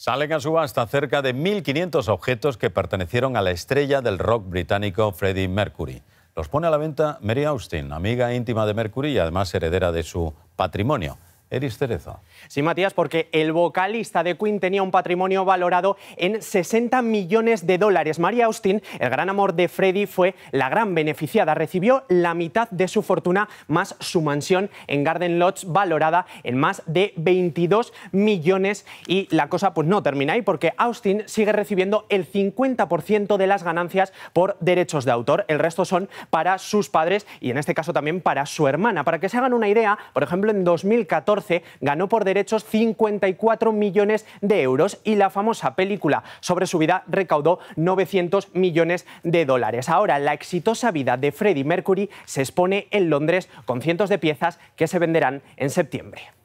Salen a subasta cerca de 1.500 objetos que pertenecieron a la estrella del rock británico Freddie Mercury. Los pone a la venta Mary Austin, amiga íntima de Mercury y además heredera de su patrimonio. Eris Teresa. Sí, Matías, porque el vocalista de Queen tenía un patrimonio valorado en 60 millones de dólares. María Austin, el gran amor de Freddie, fue la gran beneficiada. Recibió la mitad de su fortuna más su mansión en Garden Lodge, valorada en más de 22 millones. Y la cosa pues no termina ahí, porque Austin sigue recibiendo el 50% de las ganancias por derechos de autor. El resto son para sus padres y en este caso también para su hermana. Para que se hagan una idea, por ejemplo, en 2014 ganó por derechos 54 millones de euros y la famosa película sobre su vida recaudó 900 millones de dólares. Ahora, la exitosa vida de Freddie Mercury se expone en Londres con cientos de piezas que se venderán en septiembre.